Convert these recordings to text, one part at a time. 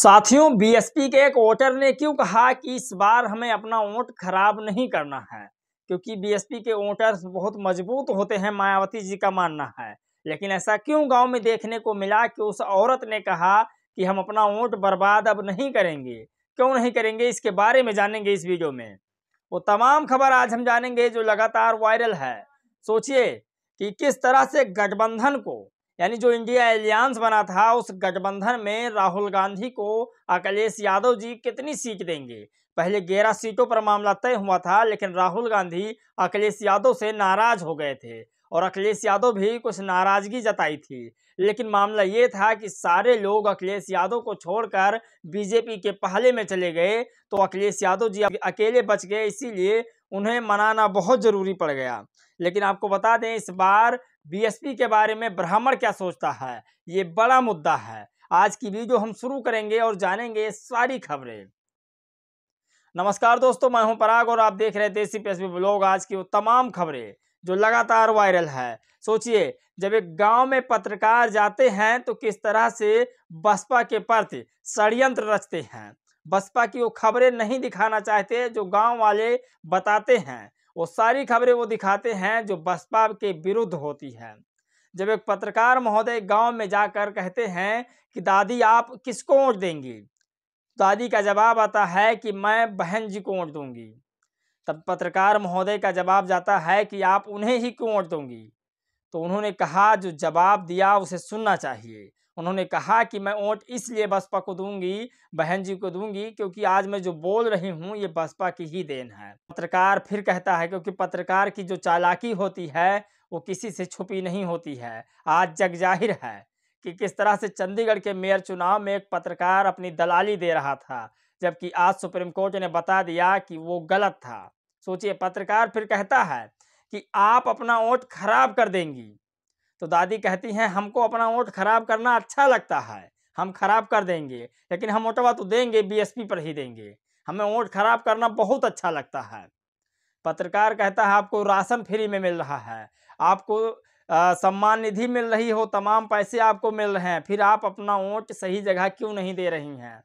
साथियों बीएसपी के एक वोटर ने क्यों कहा कि इस बार हमें अपना वोट खराब नहीं करना है क्योंकि बीएसपी के वोटर्स बहुत मजबूत होते हैं मायावती जी का मानना है लेकिन ऐसा क्यों गांव में देखने को मिला कि उस औरत ने कहा कि हम अपना वोट बर्बाद अब नहीं करेंगे क्यों नहीं करेंगे इसके बारे में जानेंगे इस वीडियो में वो तमाम खबर आज हम जानेंगे जो लगातार वायरल है सोचिए कि किस तरह से गठबंधन को यानी जो इंडिया एलियांस बना था उस गठबंधन में राहुल गांधी को अखिलेश यादव जी कितनी सीट देंगे पहले ग्यारह सीटों पर मामला तय हुआ था लेकिन राहुल गांधी अखिलेश यादव से नाराज हो गए थे और अखिलेश यादव भी कुछ नाराजगी जताई थी लेकिन मामला ये था कि सारे लोग अखिलेश यादव को छोड़कर बीजेपी के पहले में चले गए तो अखिलेश यादव जी अकेले बच गए इसीलिए उन्हें मनाना बहुत ज़रूरी पड़ गया लेकिन आपको बता दें इस बार बीएसपी के बारे में ब्राह्मण क्या सोचता है ये बड़ा मुद्दा है आज की वीडियो हम शुरू करेंगे और जानेंगे सारी खबरें नमस्कार दोस्तों मैं हूं पराग और आप देख रहे हैं देसी पी ब्लॉग आज की वो तमाम खबरें जो लगातार वायरल है सोचिए जब एक गांव में पत्रकार जाते हैं तो किस तरह से बसपा के प्रति षडयंत्र रचते हैं बसपा की वो खबरें नहीं दिखाना चाहते जो गांव वाले बताते हैं वो सारी खबरें वो दिखाते हैं जो बसपा के विरुद्ध होती है जब एक पत्रकार महोदय गांव में जाकर कहते हैं कि दादी आप किसको वोट देंगी दादी का जवाब आता है कि मैं बहन जी को वोट दूंगी तब पत्रकार महोदय का जवाब जाता है कि आप उन्हें ही क्यों वोट दूंगी तो उन्होंने कहा जो जवाब दिया उसे सुनना चाहिए उन्होंने कहा कि मैं वोट इसलिए बसपा को दूंगी बहन जी को दूंगी क्योंकि आज मैं जो बोल रही हूँ ये बसपा की ही देन है पत्रकार फिर कहता है क्योंकि पत्रकार की जो चालाकी होती है वो किसी से छुपी नहीं होती है आज जग जाहिर है कि किस तरह से चंडीगढ़ के मेयर चुनाव में एक पत्रकार अपनी दलाली दे रहा था जबकि आज सुप्रीम कोर्ट ने बता दिया कि वो गलत था सोचिए पत्रकार फिर कहता है कि आप अपना वोट खराब कर देंगी तो दादी कहती हैं हमको अपना वोट खराब करना अच्छा लगता है हम खराब कर देंगे लेकिन हम वोटवा तो देंगे बीएसपी पर ही देंगे हमें वोट खराब करना बहुत अच्छा लगता है पत्रकार कहता है आपको राशन फ्री में मिल रहा है आपको सम्मान निधि मिल रही हो तमाम पैसे आपको मिल रहे हैं फिर आप अपना वोट सही जगह क्यों नहीं दे रही हैं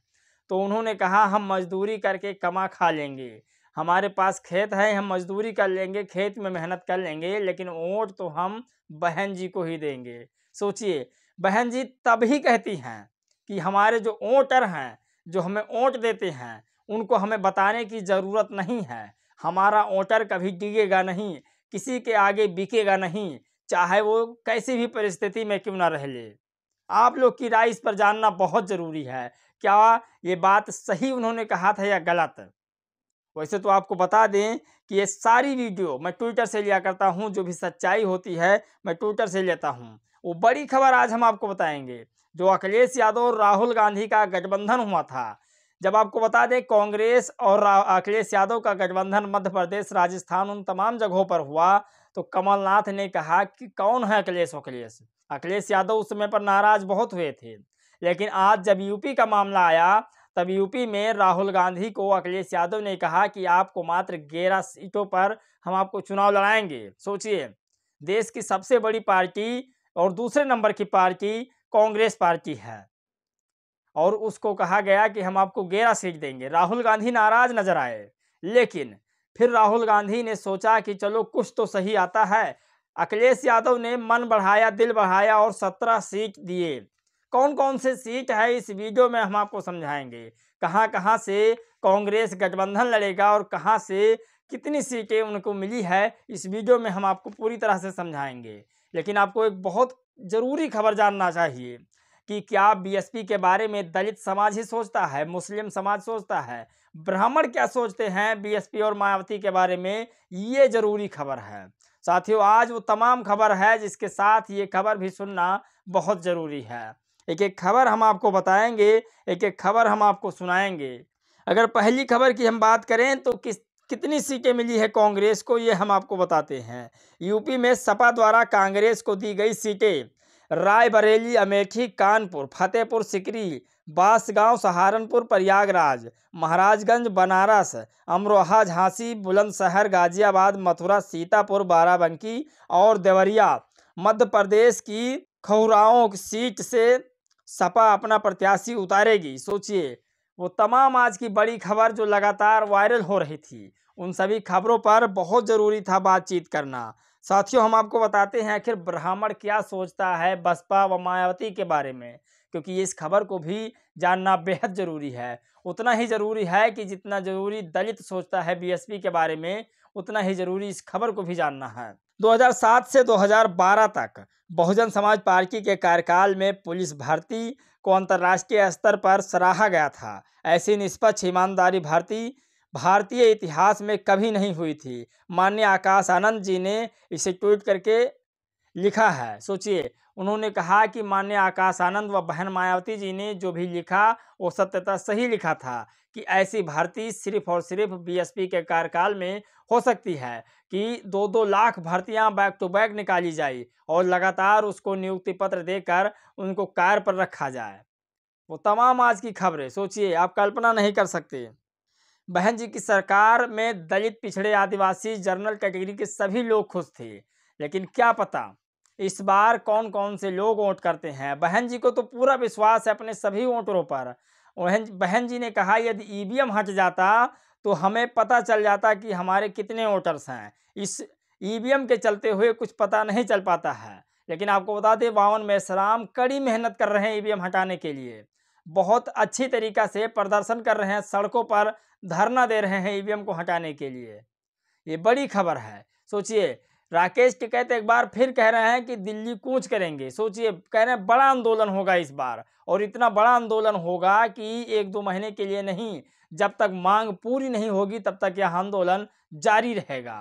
तो उन्होंने कहा हम मजदूरी करके कमा खा लेंगे हमारे पास खेत है हम मजदूरी कर लेंगे खेत में मेहनत कर लेंगे लेकिन वोट तो हम बहन जी को ही देंगे सोचिए बहन जी तभी कहती हैं कि हमारे जो वोटर हैं जो हमें वोट देते हैं उनको हमें बताने की ज़रूरत नहीं है हमारा वोटर कभी डिगेगा नहीं किसी के आगे बिकेगा नहीं चाहे वो कैसी भी परिस्थिति में क्यों ना रह ले आप लोग की राय इस पर जानना बहुत ज़रूरी है क्या ये बात सही उन्होंने कहा था या गलत वैसे तो आपको बता दें कि ये सारी वीडियो मैं ट्विटर से लिया करता हूँ जो भी सच्चाई होती है मैं ट्विटर से लेता हूँ वो बड़ी खबर आज हम आपको बताएंगे जो अखिलेश यादव और राहुल गांधी का गठबंधन हुआ था जब आपको बता दें कांग्रेस और अखिलेश यादव का गठबंधन मध्य प्रदेश राजस्थान उन तमाम जगहों पर हुआ तो कमलनाथ ने कहा कि कौन है अखिलेश अखिलेश अखिलेश यादव उस समय पर नाराज बहुत हुए थे लेकिन आज जब यूपी का मामला आया तब यूपी में राहुल गांधी को अखिलेश यादव ने कहा कि आपको मात्र ग्यारह सीटों पर हम आपको चुनाव लड़ाएंगे सोचिए देश की सबसे बड़ी पार्टी और दूसरे नंबर की पार्टी कांग्रेस पार्टी है और उसको कहा गया कि हम आपको ग्यारह सीट देंगे राहुल गांधी नाराज नजर आए लेकिन फिर राहुल गांधी ने सोचा कि चलो कुछ तो सही आता है अखिलेश यादव ने मन बढ़ाया दिल बढ़ाया और सत्रह सीट दिए कौन कौन से सीट है इस वीडियो में हम आपको समझाएंगे कहाँ कहाँ से कांग्रेस गठबंधन लड़ेगा और कहाँ से कितनी सीटें उनको मिली है इस वीडियो में हम आपको पूरी तरह से समझाएंगे लेकिन आपको एक बहुत ज़रूरी खबर जानना चाहिए कि क्या बीएसपी के बारे में दलित समाज ही सोचता है मुस्लिम समाज सोचता है ब्राह्मण क्या सोचते हैं बीएसपी और मायावती के बारे में ये ज़रूरी खबर है साथियों आज वो तमाम खबर है जिसके साथ ये खबर भी सुनना बहुत ज़रूरी है एक एक खबर हम आपको बताएंगे एक एक खबर हम आपको सुनाएंगे अगर पहली खबर की हम बात करें तो किस कितनी सीटें मिली है कांग्रेस को ये हम आपको बताते हैं यूपी में सपा द्वारा कांग्रेस को दी गई सीटें रायबरेली अमेठी कानपुर फतेहपुर सिकरी बांसगांव सहारनपुर प्रयागराज महाराजगंज बनारस अमरोहा झांसी बुलंदशहर गाजियाबाद मथुरा सीतापुर बाराबंकी और देवरिया मध्य प्रदेश की खहुराओं सीट से सपा अपना प्रत्याशी उतारेगी सोचिए वो तमाम आज की बड़ी खबर जो लगातार वायरल हो रही थी उन सभी खबरों पर बहुत ज़रूरी था बातचीत करना साथियों हम आपको बताते हैं आखिर ब्राह्मण क्या सोचता है बसपा व मायावती के बारे में क्योंकि इस खबर को भी जानना बेहद ज़रूरी है उतना ही ज़रूरी है कि जितना ज़रूरी दलित सोचता है बीएसपी के बारे में उतना ही ज़रूरी इस खबर को भी जानना है 2007 से 2012 तक बहुजन समाज पार्टी के कार्यकाल में पुलिस भर्ती को अंतर्राष्ट्रीय स्तर पर सराहा गया था ऐसी निष्पक्ष ईमानदारी भर्ती भारतीय इतिहास में कभी नहीं हुई थी मान्य आकाश आनंद जी ने इसे ट्वीट करके लिखा है सोचिए उन्होंने कहा कि मान्य आकाश आनंद व बहन मायावती जी ने जो भी लिखा वो सत्यता सही लिखा था कि ऐसी भर्ती सिर्फ और सिर्फ बीएसपी के कार्यकाल में हो सकती है कि दो दो लाख भर्तियां बैक टू बैक निकाली जाए और लगातार उसको नियुक्ति पत्र देकर उनको कार्य पर रखा जाए वो तमाम आज की खबरें सोचिए आप कल्पना नहीं कर सकते बहन जी की सरकार में दलित पिछड़े आदिवासी जनरल कैटेगरी के सभी लोग खुश थे लेकिन क्या पता इस बार कौन कौन से लोग वोट करते हैं बहन जी को तो पूरा विश्वास है अपने सभी वोटरों पर बहन बहन जी ने कहा यदि ई हट जाता तो हमें पता चल जाता कि हमारे कितने वोटर्स हैं इस ईवीएम के चलते हुए कुछ पता नहीं चल पाता है लेकिन आपको बता दें बावन मेसराम कड़ी मेहनत कर रहे हैं ईवीएम हटाने के लिए बहुत अच्छी तरीका से प्रदर्शन कर रहे हैं सड़कों पर धरना दे रहे हैं ईवीएम को हटाने के लिए ये बड़ी खबर है सोचिए राकेश टिकैत एक बार फिर कह रहे हैं कि दिल्ली कूच करेंगे सोचिए कह रहे हैं बड़ा आंदोलन होगा इस बार और इतना बड़ा आंदोलन होगा कि एक दो महीने के लिए नहीं जब तक मांग पूरी नहीं होगी तब तक यह आंदोलन जारी रहेगा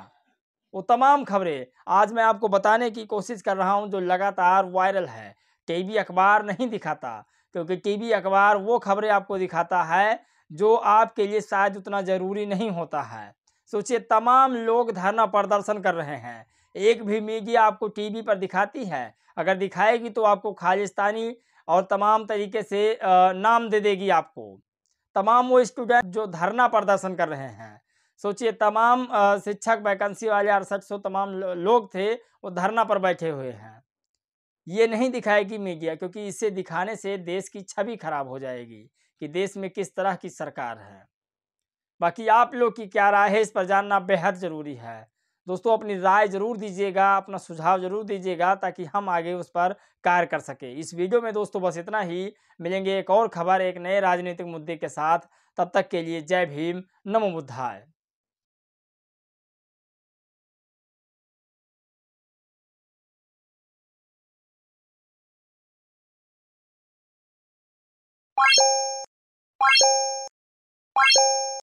वो तमाम खबरें आज मैं आपको बताने की कोशिश कर रहा हूँ जो लगातार वायरल है टीवी अखबार नहीं दिखाता क्योंकि टीवी अखबार वो खबरें आपको दिखाता है जो आपके लिए शायद उतना ज़रूरी नहीं होता है सोचिए तमाम लोग धरना प्रदर्शन कर रहे हैं एक भी मीडिया आपको टीवी पर दिखाती है अगर दिखाएगी तो आपको खालिस्तानी और तमाम तरीके से नाम दे देगी आपको तमाम वो स्टूडेंट जो धरना प्रदर्शन कर रहे हैं सोचिए तमाम शिक्षक वैकेंसी वाले अड़सठ सौ तमाम लोग थे वो धरना पर बैठे हुए हैं ये नहीं दिखाएगी मीडिया क्योंकि इसे दिखाने से देश की छवि खराब हो जाएगी कि देश में किस तरह की सरकार है बाकी आप लोग की क्या राय है इस पर जानना बेहद ज़रूरी है दोस्तों अपनी राय ज़रूर दीजिएगा अपना सुझाव ज़रूर दीजिएगा ताकि हम आगे उस पर कार्य कर सके इस वीडियो में दोस्तों बस इतना ही मिलेंगे एक और खबर एक नए राजनीतिक मुद्दे के साथ तब तक के लिए जय भीम नमो बुद्धाय Bye.